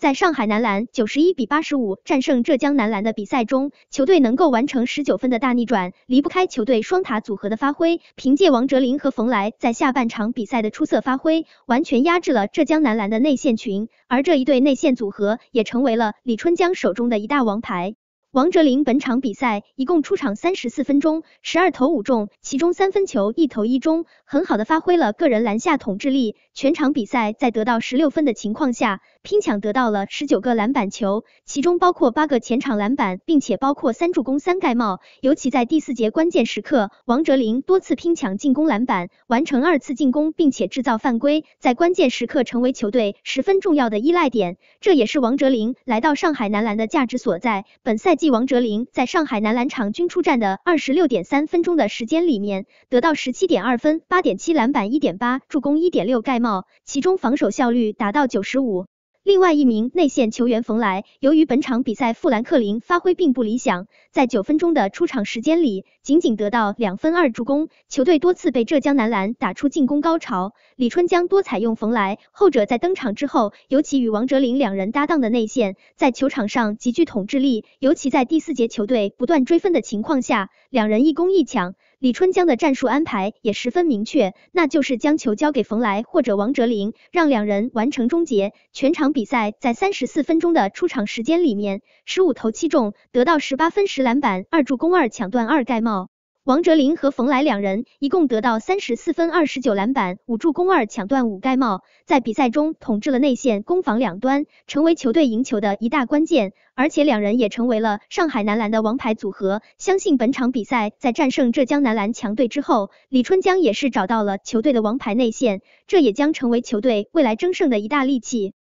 在上海男篮九十一比八十五战胜浙江男篮的比赛中，球队能够完成十九分的大逆转，离不开球队双塔组合的发挥。凭借王哲林和冯莱在下半场比赛的出色发挥，完全压制了浙江男篮的内线群。而这一对内线组合也成为了李春江手中的一大王牌。王哲林本场比赛一共出场三十四分钟，十二投五中，其中三分球一投一中，很好的发挥了个人篮下统治力。全场比赛在得到十六分的情况下，拼抢得到了十九个篮板球，其中包括八个前场篮板，并且包括三助攻三盖帽。尤其在第四节关键时刻，王哲林多次拼抢进攻篮板，完成二次进攻，并且制造犯规，在关键时刻成为球队十分重要的依赖点。这也是王哲林来到上海男篮的价值所在。本赛季。继王哲林在上海男篮场均出战的二十六点三分钟的时间里面，得到十七点二分、八点七篮板、一点八助攻、一点六盖帽，其中防守效率达到九十五。另外一名内线球员冯莱，由于本场比赛富兰克林发挥并不理想，在九分钟的出场时间里，仅仅得到两分二助攻。球队多次被浙江男篮打出进攻高潮，李春江多采用冯莱，后者在登场之后，尤其与王哲林两人搭档的内线，在球场上极具统治力。尤其在第四节球队不断追分的情况下，两人一攻一抢。李春江的战术安排也十分明确，那就是将球交给冯莱或者王哲林，让两人完成终结。全场比赛在三十四分钟的出场时间里面，十五投七中，得到十八分、十篮板、二助攻、二抢断、二盖帽。王哲林和冯莱两人一共得到三十四分、二十九篮板、五助攻、二抢断、五盖帽，在比赛中统治了内线攻防两端，成为球队赢球的一大关键。而且两人也成为了上海男篮的王牌组合。相信本场比赛在战胜浙江男篮强队之后，李春江也是找到了球队的王牌内线，这也将成为球队未来争胜的一大利器。